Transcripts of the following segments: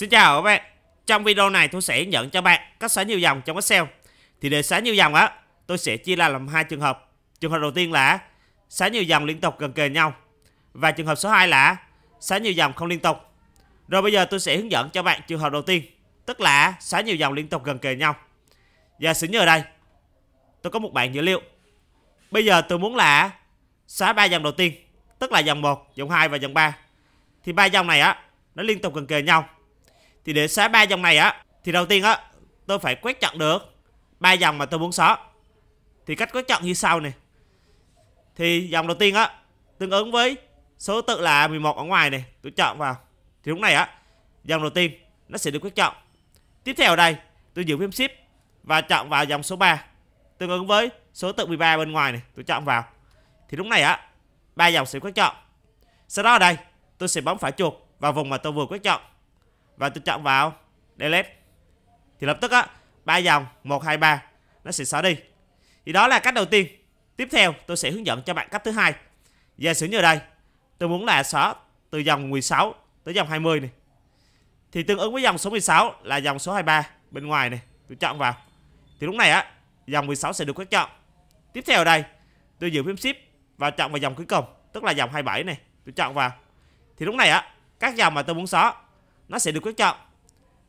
Xin chào các bạn Trong video này tôi sẽ hướng dẫn cho bạn cách xóa nhiều dòng trong Excel Thì để xóa nhiều dòng á tôi sẽ chia ra làm hai trường hợp Trường hợp đầu tiên là xóa nhiều dòng liên tục gần kề nhau Và trường hợp số 2 là xóa nhiều dòng không liên tục Rồi bây giờ tôi sẽ hướng dẫn cho bạn trường hợp đầu tiên Tức là xóa nhiều dòng liên tục gần kề nhau Giờ sử như ở đây Tôi có một bảng dữ liệu Bây giờ tôi muốn là xóa ba dòng đầu tiên Tức là dòng 1, dòng 2 và dòng 3 Thì ba dòng này á nó liên tục gần kề nhau thì để xóa ba dòng này á thì đầu tiên á tôi phải quét chọn được ba dòng mà tôi muốn xóa thì cách quét chọn như sau này thì dòng đầu tiên á tương ứng với số tự là 11 ở ngoài này tôi chọn vào thì lúc này á dòng đầu tiên nó sẽ được quét chọn tiếp theo ở đây tôi giữ phím shift và chọn vào dòng số 3 tương ứng với số tự 13 bên ngoài này tôi chọn vào thì lúc này á ba dòng sẽ quét chọn sau đó ở đây tôi sẽ bấm phải chuột vào vùng mà tôi vừa quét chọn và tôi chọn vào delete thì lập tức á ba dòng 1 2 3 nó sẽ xóa đi. Thì đó là cách đầu tiên. Tiếp theo tôi sẽ hướng dẫn cho bạn cách thứ hai. Giả sử như đây, tôi muốn là xóa từ dòng 16 tới dòng 20 này. Thì tương ứng với dòng số 16 là dòng số 23 bên ngoài này, tôi chọn vào. Thì lúc này á, dòng 16 sẽ được quét chọn. Tiếp theo ở đây, tôi giữ phím shift và chọn vào dòng cuối cùng, tức là dòng 27 này, tôi chọn vào. Thì lúc này á, các dòng mà tôi muốn xóa nó sẽ được quyết chọn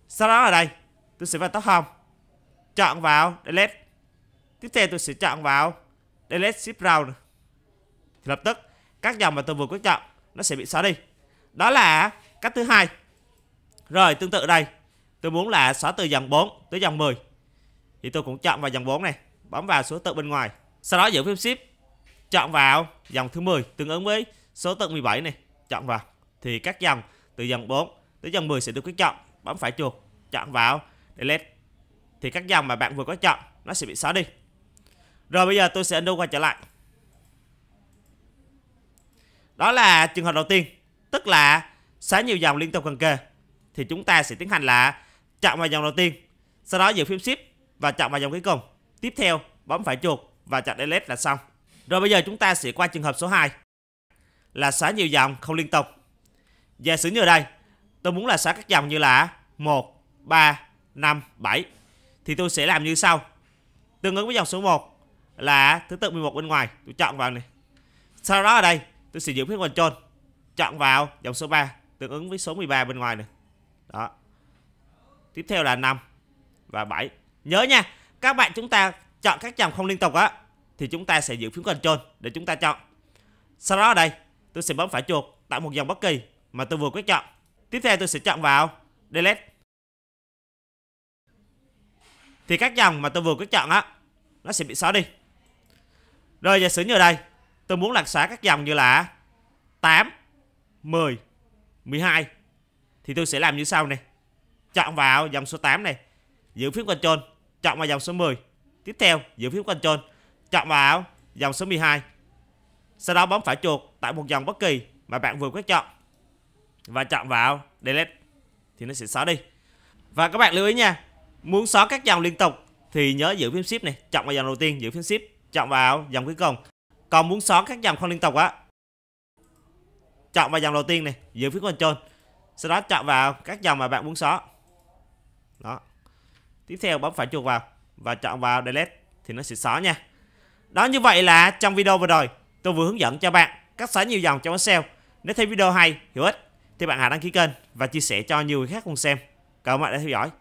sau đó ở đây tôi sẽ vào tóc hồng chọn vào delete tiếp theo tôi sẽ chọn vào delete ship round thì lập tức các dòng mà tôi vừa quyết chọn nó sẽ bị xóa đi đó là cách thứ hai rồi tương tự đây tôi muốn là xóa từ dòng 4 tới dòng 10 thì tôi cũng chọn vào dòng 4 này bấm vào số tự bên ngoài sau đó giữ phím shift chọn vào dòng thứ 10 tương ứng với số tự 17 này chọn vào thì các dòng từ dòng 4 tới dòng 10 sẽ được quyết chọn bấm phải chuột chọn vào để lên thì các dòng mà bạn vừa có chọn nó sẽ bị xóa đi rồi bây giờ tôi sẽ undo qua trở lại đó là trường hợp đầu tiên tức là xóa nhiều dòng liên tục gần kề thì chúng ta sẽ tiến hành là chọn vào dòng đầu tiên sau đó giữ phím shift và chọn vào dòng cuối cùng tiếp theo bấm phải chuột và chọn delete là xong rồi bây giờ chúng ta sẽ qua trường hợp số 2 là xóa nhiều dòng không liên tục giả sử như ở đây tôi muốn là xóa các dòng như là 1, 3, 5, 7 thì tôi sẽ làm như sau tương ứng với dòng số 1 là thứ tự 11 bên ngoài tôi chọn vào này sau đó ở đây tôi sử dụng phím control chọn vào dòng số 3 tương ứng với số 13 bên ngoài này đó tiếp theo là 5 và 7 nhớ nha các bạn chúng ta chọn các dòng không liên tục á thì chúng ta sẽ giữ phím control để chúng ta chọn sau đó ở đây tôi sẽ bấm phải chuột tạo một dòng bất kỳ mà tôi vừa quyết chọn Tiếp theo tôi sẽ chọn vào Delete Thì các dòng mà tôi vừa quyết chọn á Nó sẽ bị xóa đi Rồi giả sử như đây Tôi muốn là xóa các dòng như là 8 10 12 Thì tôi sẽ làm như sau này Chọn vào dòng số 8 này Giữ phím Ctrl Chọn vào dòng số 10 Tiếp theo giữ phím Ctrl Chọn vào dòng số 12 Sau đó bấm phải chuột tại một dòng bất kỳ mà bạn vừa quét chọn và chọn vào delete thì nó sẽ xóa đi và các bạn lưu ý nha muốn xóa các dòng liên tục thì nhớ giữ phím shift này chọn vào dòng đầu tiên giữ phím shift chọn vào dòng cuối cùng còn muốn xóa các dòng không liên tục á chọn vào dòng đầu tiên này giữ phím control sau đó chọn vào các dòng mà bạn muốn xóa đó tiếp theo bấm phải chuột vào và chọn vào delete thì nó sẽ xóa nha đó như vậy là trong video vừa rồi tôi vừa hướng dẫn cho bạn cách xóa nhiều dòng trong Excel nếu thấy video hay hữu ích thì bạn hãy đăng ký kênh và chia sẻ cho nhiều người khác cùng xem. Cảm ơn bạn đã theo dõi.